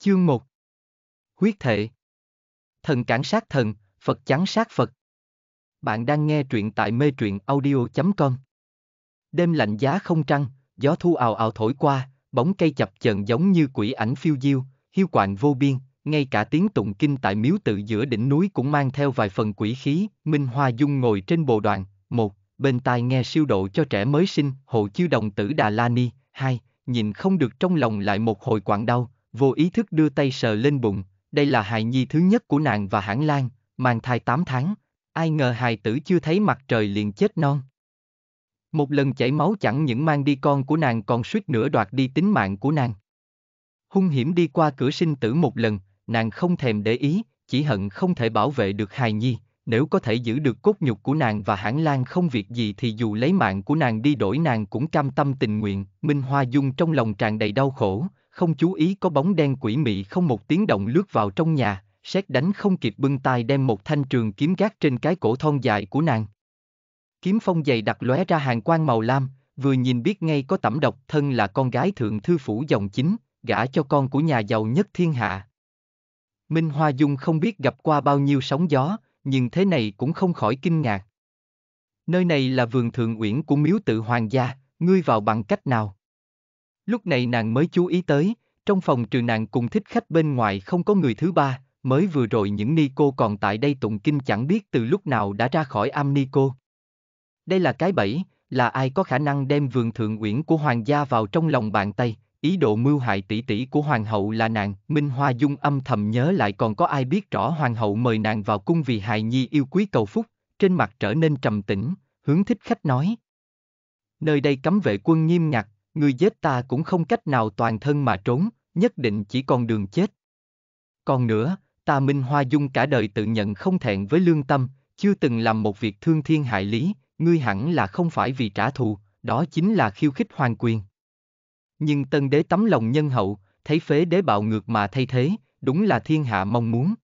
Chương 1 Huyết thể Thần cản sát thần, Phật chán sát Phật Bạn đang nghe truyện tại mê truyện audio.com Đêm lạnh giá không trăng, gió thu ào ào thổi qua, bóng cây chập chờn giống như quỷ ảnh phiêu diêu, hiu quạng vô biên, ngay cả tiếng tụng kinh tại miếu tự giữa đỉnh núi cũng mang theo vài phần quỷ khí, Minh Hoa Dung ngồi trên bồ đoàn, một, bên tai nghe siêu độ cho trẻ mới sinh, hộ chiêu đồng tử Đà La Ni, hai, nhìn không được trong lòng lại một hồi quặn đau, vô ý thức đưa tay sờ lên bụng, đây là hài nhi thứ nhất của nàng và hãng lan, mang thai 8 tháng, ai ngờ hài tử chưa thấy mặt trời liền chết non. Một lần chảy máu chẳng những mang đi con của nàng còn suýt nữa đoạt đi tính mạng của nàng. Hung hiểm đi qua cửa sinh tử một lần, nàng không thèm để ý, chỉ hận không thể bảo vệ được hài nhi, nếu có thể giữ được cốt nhục của nàng và hãng lan không việc gì thì dù lấy mạng của nàng đi đổi nàng cũng cam tâm tình nguyện, Minh Hoa Dung trong lòng tràn đầy đau khổ, không chú ý có bóng đen quỷ mị không một tiếng động lướt vào trong nhà, xét đánh không kịp bưng tay đem một thanh trường kiếm gác trên cái cổ thon dài của nàng. Kiếm phong dày đặc lóe ra hàng quang màu lam, vừa nhìn biết ngay có tẩm độc thân là con gái thượng thư phủ dòng chính, gả cho con của nhà giàu nhất thiên hạ. Minh Hoa Dung không biết gặp qua bao nhiêu sóng gió, nhưng thế này cũng không khỏi kinh ngạc. Nơi này là vườn thượng uyển của miếu tự hoàng gia, ngươi vào bằng cách nào? Lúc này nàng mới chú ý tới, trong phòng trừ nàng cùng thích khách bên ngoài không có người thứ ba, mới vừa rồi những ni cô còn tại đây tụng kinh chẳng biết từ lúc nào đã ra khỏi am ni cô. Đây là cái bẫy, là ai có khả năng đem vườn thượng uyển của hoàng gia vào trong lòng bàn tay, ý đồ mưu hại tỷ tỷ của hoàng hậu là nàng, Minh Hoa Dung âm thầm nhớ lại còn có ai biết rõ hoàng hậu mời nàng vào cung vì hài nhi yêu quý cầu phúc, trên mặt trở nên trầm tĩnh, hướng thích khách nói. Nơi đây cấm vệ quân nghiêm ngặt, Ngươi giết ta cũng không cách nào toàn thân mà trốn, nhất định chỉ còn đường chết. Còn nữa, ta Minh Hoa Dung cả đời tự nhận không thẹn với lương tâm, chưa từng làm một việc thương thiên hại lý, ngươi hẳn là không phải vì trả thù, đó chính là khiêu khích hoàng quyền. Nhưng tân đế tấm lòng nhân hậu, thấy phế đế bạo ngược mà thay thế, đúng là thiên hạ mong muốn.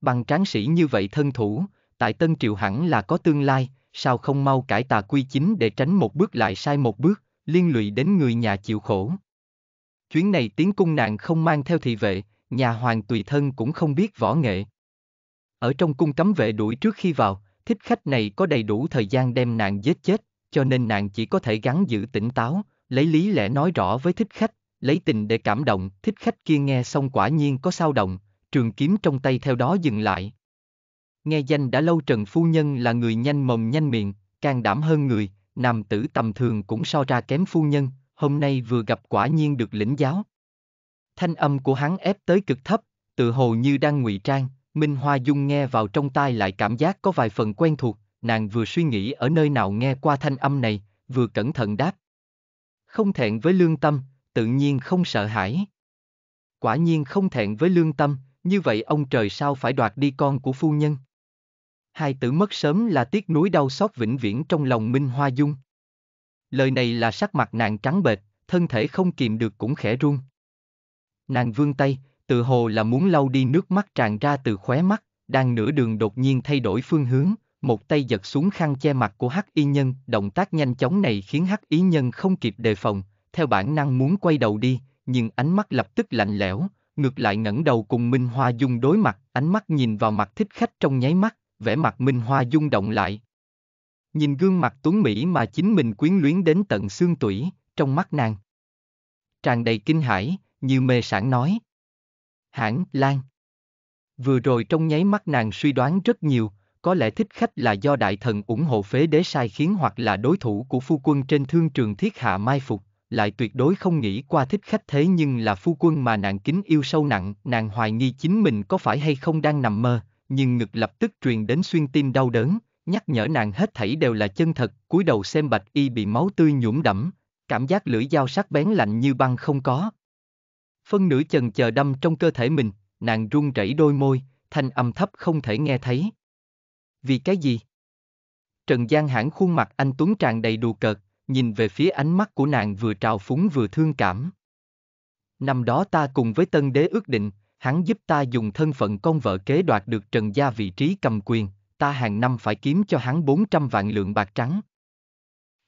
Bằng tráng sĩ như vậy thân thủ, tại tân Triệu hẳn là có tương lai, sao không mau cải tà quy chính để tránh một bước lại sai một bước, liên lụy đến người nhà chịu khổ. Chuyến này tiến cung nàng không mang theo thị vệ, nhà hoàng tùy thân cũng không biết võ nghệ. Ở trong cung cấm vệ đuổi trước khi vào, thích khách này có đầy đủ thời gian đem nàng giết chết, cho nên nàng chỉ có thể gắn giữ tỉnh táo, lấy lý lẽ nói rõ với thích khách, lấy tình để cảm động, thích khách kia nghe xong quả nhiên có sao động, trường kiếm trong tay theo đó dừng lại. Nghe danh đã lâu Trần Phu Nhân là người nhanh mồm nhanh miệng, can đảm hơn người, nam tử tầm thường cũng so ra kém phu nhân, hôm nay vừa gặp quả nhiên được lĩnh giáo. Thanh âm của hắn ép tới cực thấp, tự hồ như đang ngụy trang, Minh Hoa Dung nghe vào trong tai lại cảm giác có vài phần quen thuộc, nàng vừa suy nghĩ ở nơi nào nghe qua thanh âm này, vừa cẩn thận đáp. Không thẹn với lương tâm, tự nhiên không sợ hãi. Quả nhiên không thẹn với lương tâm, như vậy ông trời sao phải đoạt đi con của phu nhân? Hai tử mất sớm là tiếc nuối đau xót vĩnh viễn trong lòng Minh Hoa Dung. Lời này là sắc mặt nàng trắng bệch, thân thể không kìm được cũng khẽ run. Nàng vươn tay, tự hồ là muốn lau đi nước mắt tràn ra từ khóe mắt, đang nửa đường đột nhiên thay đổi phương hướng, một tay giật xuống khăn che mặt của hắc y nhân, động tác nhanh chóng này khiến hắc y nhân không kịp đề phòng, theo bản năng muốn quay đầu đi, nhưng ánh mắt lập tức lạnh lẽo, ngược lại ngẩng đầu cùng Minh Hoa Dung đối mặt, ánh mắt nhìn vào mặt thích khách trong nháy mắt, vẻ mặt Minh Hoa rung động lại. Nhìn gương mặt tuấn Mỹ mà chính mình quyến luyến đến tận xương tủy, trong mắt nàng. Tràn đầy kinh hãi, như mê sản nói. Hãng, Lan. Vừa rồi trong nháy mắt nàng suy đoán rất nhiều, có lẽ thích khách là do đại thần ủng hộ phế đế sai khiến hoặc là đối thủ của phu quân trên thương trường thiết hạ mai phục, lại tuyệt đối không nghĩ qua thích khách thế nhưng là phu quân mà nàng kính yêu sâu nặng, nàng hoài nghi chính mình có phải hay không đang nằm mơ, nhưng ngực lập tức truyền đến xuyên tim đau đớn, nhắc nhở nàng hết thảy đều là chân thật, cúi đầu xem bạch y bị máu tươi nhuộm đẫm, cảm giác lưỡi dao sắc bén lạnh như băng không có. Phân nửa chần chờ đâm trong cơ thể mình, nàng run rẩy đôi môi, thanh âm thấp không thể nghe thấy. Vì cái gì? Trần Giang hãn khuôn mặt anh Tuấn tràn đầy đùa cợt, nhìn về phía ánh mắt của nàng vừa trào phúng vừa thương cảm. Năm đó ta cùng với tân đế ước định, hắn giúp ta dùng thân phận con vợ kế đoạt được Trần Gia vị trí cầm quyền, ta hàng năm phải kiếm cho hắn 400 vạn lượng bạc trắng.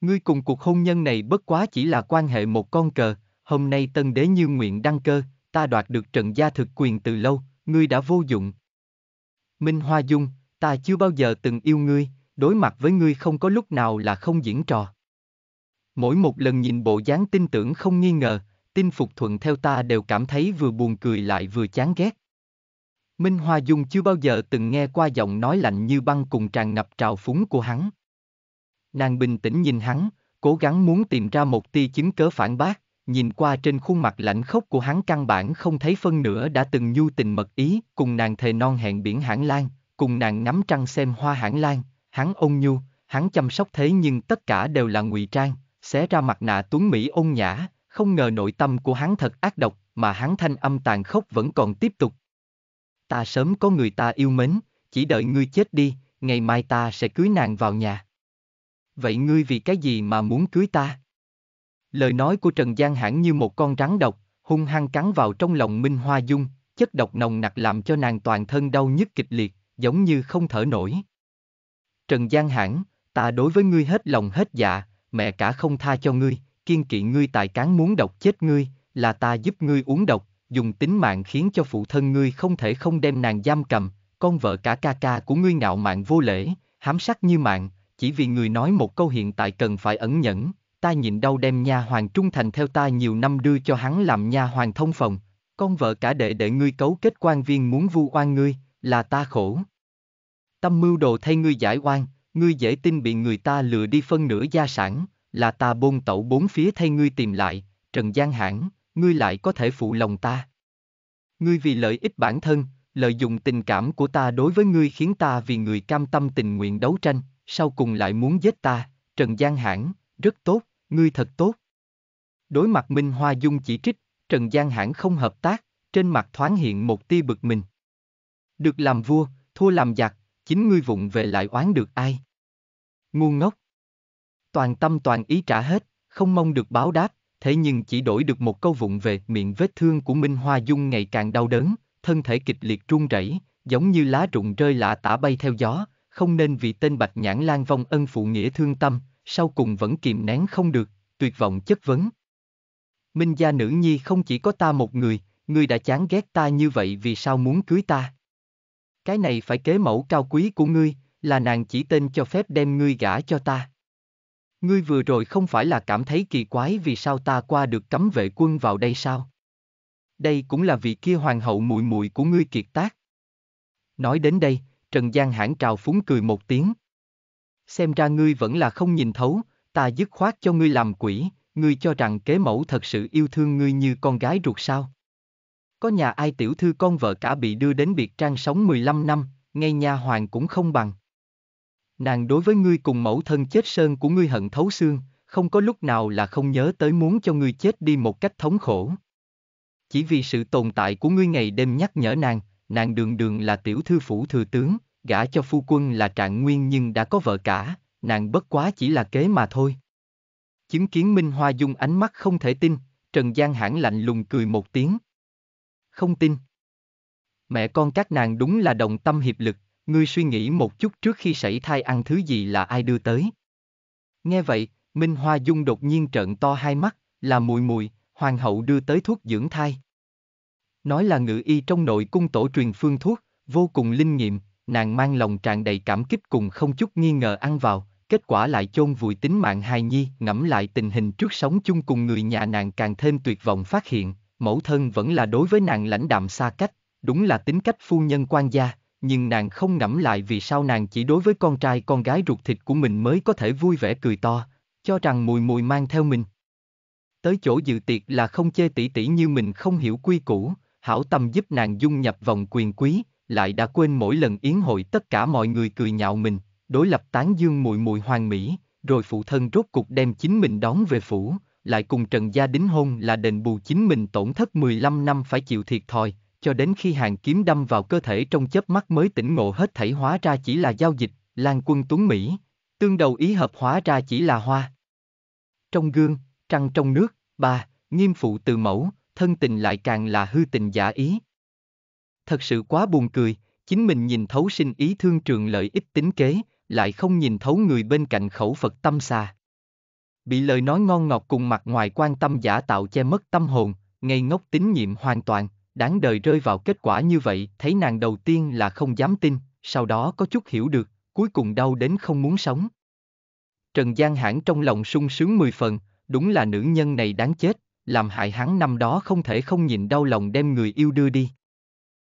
Ngươi cùng cuộc hôn nhân này bất quá chỉ là quan hệ một con cờ, hôm nay tân đế như nguyện đăng cơ, ta đoạt được Trần Gia thực quyền từ lâu, ngươi đã vô dụng. Minh Hoa Dung, ta chưa bao giờ từng yêu ngươi, đối mặt với ngươi không có lúc nào là không diễn trò. Mỗi một lần nhìn bộ dáng tin tưởng không nghi ngờ, tin phục thuận theo ta đều cảm thấy vừa buồn cười lại vừa chán ghét. Minh Hoa Dung chưa bao giờ từng nghe qua giọng nói lạnh như băng cùng tràn ngập trào phúng của hắn. Nàng bình tĩnh nhìn hắn, cố gắng muốn tìm ra một tia chứng cớ phản bác, nhìn qua trên khuôn mặt lạnh khốc của hắn căn bản không thấy phân nửa đã từng nhu tình mật ý, cùng nàng thề non hẹn biển hãn lan, cùng nàng nắm trăng xem hoa hãn lan, hắn ôn nhu, hắn chăm sóc thế nhưng tất cả đều là ngụy trang, xé ra mặt nạ tuấn Mỹ ôn nhã, không ngờ nội tâm của hắn thật ác độc, mà hắn thanh âm tàn khốc vẫn còn tiếp tục. Ta sớm có người ta yêu mến, chỉ đợi ngươi chết đi, ngày mai ta sẽ cưới nàng vào nhà. Vậy ngươi vì cái gì mà muốn cưới ta? Lời nói của Trần Giang hãng như một con rắn độc, hung hăng cắn vào trong lòng Minh Hoa Dung, chất độc nồng nặc làm cho nàng toàn thân đau nhức kịch liệt, giống như không thở nổi. Trần Giang hãng, ta đối với ngươi hết lòng hết dạ, mẹ cả không tha cho ngươi, kiên kỵ ngươi tài cán muốn độc chết ngươi, là ta giúp ngươi uống độc, dùng tính mạng khiến cho phụ thân ngươi không thể không đem nàng giam cầm, con vợ cả ca ca của ngươi ngạo mạn vô lễ, hám sắc như mạng, chỉ vì người nói một câu hiện tại cần phải ẩn nhẫn, ta nhìn đau đem nha hoàng trung thành theo ta nhiều năm đưa cho hắn làm nha hoàng thông phòng, con vợ cả đệ đệ ngươi cấu kết quan viên muốn vu oan ngươi, là ta khổ. Tâm mưu đồ thay ngươi giải oan, ngươi dễ tin bị người ta lừa đi phân nửa gia sản, là ta bôn tẩu bốn phía thay ngươi tìm lại, Trần Giang Hãn, ngươi lại có thể phụ lòng ta. Ngươi vì lợi ích bản thân, lợi dụng tình cảm của ta đối với ngươi khiến ta vì người cam tâm tình nguyện đấu tranh, sau cùng lại muốn giết ta, Trần Giang Hãn, rất tốt, ngươi thật tốt. Đối mặt Minh Hoa Dung chỉ trích, Trần Giang Hãn không hợp tác, trên mặt thoáng hiện một tia bực mình. Được làm vua, thua làm giặc, chính ngươi vụng về lại oán được ai? Ngu ngốc toàn tâm toàn ý trả hết, không mong được báo đáp, thế nhưng chỉ đổi được một câu vụng về miệng vết thương của Minh Hoa Dung ngày càng đau đớn, thân thể kịch liệt run rẩy, giống như lá rụng rơi lạ tả bay theo gió, không nên vì tên Bạch Nhãn Lan vong ân phụ nghĩa thương tâm, sau cùng vẫn kìm nén không được, tuyệt vọng chất vấn. Minh gia nữ nhi không chỉ có ta một người, ngươi đã chán ghét ta như vậy vì sao muốn cưới ta? Cái này phải kế mẫu cao quý của ngươi, là nàng chỉ tên cho phép đem ngươi gả cho ta. Ngươi vừa rồi không phải là cảm thấy kỳ quái vì sao ta qua được cấm vệ quân vào đây sao? Đây cũng là vị kia hoàng hậu mùi mùi của ngươi kiệt tác. Nói đến đây, Trần Giang hãn trào phúng cười một tiếng. Xem ra ngươi vẫn là không nhìn thấu, ta dứt khoát cho ngươi làm quỷ, ngươi cho rằng kế mẫu thật sự yêu thương ngươi như con gái ruột sao? Có nhà ai tiểu thư con vợ cả bị đưa đến biệt trang sống 15 năm, ngay nhà hoàng cũng không bằng nàng đối với ngươi cùng mẫu thân chết sơn của ngươi hận thấu xương, không có lúc nào là không nhớ tới muốn cho ngươi chết đi một cách thống khổ. Chỉ vì sự tồn tại của ngươi ngày đêm nhắc nhở nàng, nàng đường đường là tiểu thư phủ thừa tướng, gả cho phu quân là trạng nguyên nhưng đã có vợ cả, nàng bất quá chỉ là kế mà thôi. Chứng kiến Minh Hoa Dung ánh mắt không thể tin, Trần Giang hãng lạnh lùng cười một tiếng. Không tin. Mẹ con các nàng đúng là đồng tâm hiệp lực, ngươi suy nghĩ một chút trước khi sảy thai ăn thứ gì là ai đưa tới. Nghe vậy, Minh Hoa Dung đột nhiên trợn to hai mắt, là mùi mùi, hoàng hậu đưa tới thuốc dưỡng thai. Nói là ngự y trong nội cung tổ truyền phương thuốc, vô cùng linh nghiệm, nàng mang lòng tràn đầy cảm kích cùng không chút nghi ngờ ăn vào, kết quả lại chôn vùi tính mạng hài nhi, ngẫm lại tình hình trước sống chung cùng người nhà nàng càng thêm tuyệt vọng phát hiện, mẫu thân vẫn là đối với nàng lãnh đạm xa cách, đúng là tính cách phu nhân quan gia nhưng nàng không ngẫm lại vì sao nàng chỉ đối với con trai con gái ruột thịt của mình mới có thể vui vẻ cười to, cho rằng mùi mùi mang theo mình. Tới chỗ dự tiệc là không chê tỉ tỉ như mình không hiểu quy củ, hảo tâm giúp nàng dung nhập vòng quyền quý, lại đã quên mỗi lần yến hội tất cả mọi người cười nhạo mình, đối lập tán dương mùi mùi hoàng mỹ, rồi phụ thân rốt cục đem chính mình đón về phủ, lại cùng Trần Gia đính hôn là đền bù chính mình tổn thất 15 năm phải chịu thiệt thòi, cho đến khi hàng kiếm đâm vào cơ thể trong chớp mắt mới tỉnh ngộ hết thảy hóa ra chỉ là giao dịch, lan quân tuấn Mỹ, tương đầu ý hợp hóa ra chỉ là hoa. Trong gương, trăng trong nước, ba, nghiêm phụ từ mẫu, thân tình lại càng là hư tình giả ý. Thật sự quá buồn cười, chính mình nhìn thấu sinh ý thương trường lợi ích tính kế, lại không nhìn thấu người bên cạnh khẩu Phật tâm xa. Bị lời nói ngon ngọt cùng mặt ngoài quan tâm giả tạo che mất tâm hồn, ngây ngốc tín nhiệm hoàn toàn, đáng đời rơi vào kết quả như vậy, thấy nàng đầu tiên là không dám tin, sau đó có chút hiểu được, cuối cùng đau đến không muốn sống. Trần Giang Hãn trong lòng sung sướng mười phần, đúng là nữ nhân này đáng chết, làm hại hắn năm đó không thể không nhìn đau lòng đem người yêu đưa đi.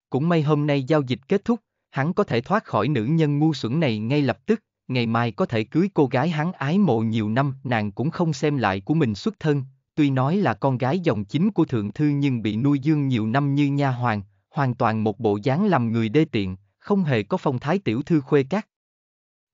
Cũng may hôm nay giao dịch kết thúc, hắn có thể thoát khỏi nữ nhân ngu xuẩn này ngay lập tức, ngày mai có thể cưới cô gái hắn ái mộ nhiều năm, nàng cũng không xem lại của mình xuất thân, tuy nói là con gái dòng chính của thượng thư nhưng bị nuôi dương nhiều năm như nha hoàng, hoàn toàn một bộ dáng làm người đê tiện, không hề có phong thái tiểu thư khuê các.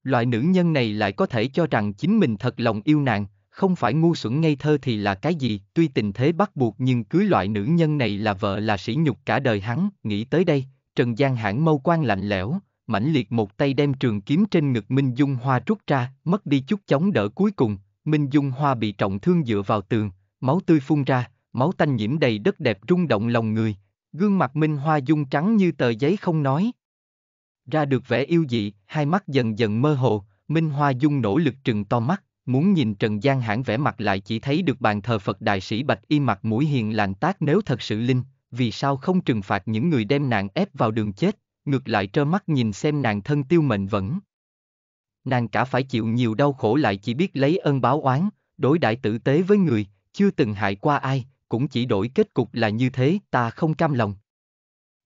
Loại nữ nhân này lại có thể cho rằng chính mình thật lòng yêu nàng, không phải ngu xuẩn ngây thơ thì là cái gì, tuy tình thế bắt buộc nhưng cưới loại nữ nhân này là vợ là sỉ nhục cả đời hắn, nghĩ tới đây, Trần gian hãng mâu quan lạnh lẽo, mãnh liệt một tay đem trường kiếm trên ngực Minh Dung Hoa rút ra, mất đi chút chống đỡ cuối cùng, Minh Dung Hoa bị trọng thương dựa vào tường, máu tươi phun ra, máu tanh nhiễm đầy đất đẹp rung động lòng người, gương mặt Minh Hoa dung trắng như tờ giấy không nói. Ra được vẻ yêu dị, hai mắt dần dần mơ hồ, Minh Hoa dung nỗ lực trừng to mắt, muốn nhìn Trần Giang hãng vẻ mặt lại chỉ thấy được bàn thờ Phật đại sĩ Bạch Y mặt mũi hiền lành tác nếu thật sự linh, vì sao không trừng phạt những người đem nạn ép vào đường chết, ngược lại trơ mắt nhìn xem nàng thân tiêu mệnh vẫn. Nàng cả phải chịu nhiều đau khổ lại chỉ biết lấy ơn báo oán, đối đãi tử tế với người, chưa từng hại qua ai, cũng chỉ đổi kết cục là như thế, ta không cam lòng.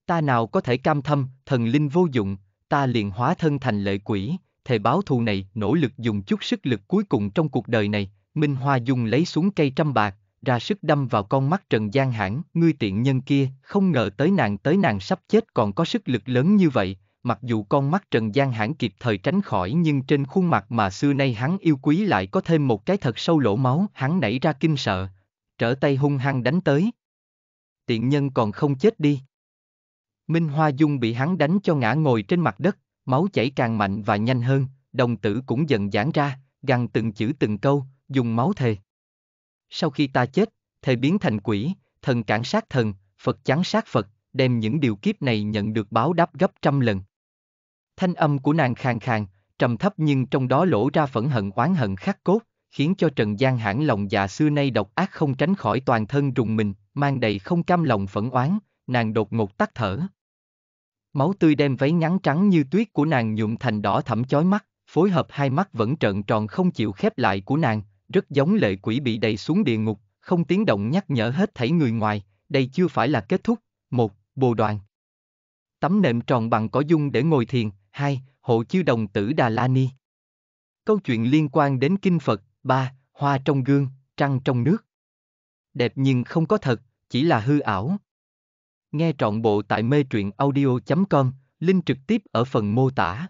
Ta nào có thể cam thâm, thần linh vô dụng, ta liền hóa thân thành lệ quỷ, thề báo thù này, nỗ lực dùng chút sức lực cuối cùng trong cuộc đời này, Minh Hoa Dung lấy xuống cây trăm bạc, ra sức đâm vào con mắt Trần Giang Hãn, ngươi tiện nhân kia, không ngờ tới nàng tới nàng sắp chết còn có sức lực lớn như vậy, mặc dù con mắt Trần Giang hãn kịp thời tránh khỏi nhưng trên khuôn mặt mà xưa nay hắn yêu quý lại có thêm một cái thật sâu lỗ máu, hắn nảy ra kinh sợ, trở tay hung hăng đánh tới. Tiện nhân còn không chết đi. Minh Hoa Dung bị hắn đánh cho ngã ngồi trên mặt đất, máu chảy càng mạnh và nhanh hơn, đồng tử cũng dần giãn ra, gằn từng chữ từng câu, dùng máu thề. Sau khi ta chết, thề biến thành quỷ, thần cản sát thần, Phật chán sát Phật, đem những điều kiếp này nhận được báo đáp gấp trăm lần. Thanh âm của nàng khàn khàn, trầm thấp nhưng trong đó lỗ ra phẫn hận oán hận khắc cốt, khiến cho Trần Giang hãn lòng dạ xưa nay độc ác không tránh khỏi toàn thân rùng mình, mang đầy không cam lòng phẫn oán, nàng đột ngột tắt thở. Máu tươi đem váy ngắn trắng như tuyết của nàng nhuộm thành đỏ thẫm chói mắt, phối hợp hai mắt vẫn trợn tròn không chịu khép lại của nàng, rất giống lệ quỷ bị đầy xuống địa ngục, không tiếng động nhắc nhở hết thảy người ngoài, đây chưa phải là kết thúc. Một, bồ đoàn. Tấm nệm tròn bằng cỏ dung để ngồi thiền, 2. Hộ chư đồng tử Đà La Ni Câu chuyện liên quan đến Kinh Phật 3. Hoa trong gương, trăng trong nước Đẹp nhưng không có thật, chỉ là hư ảo. Nghe trọn bộ tại mê truyện audio.com, link trực tiếp ở phần mô tả.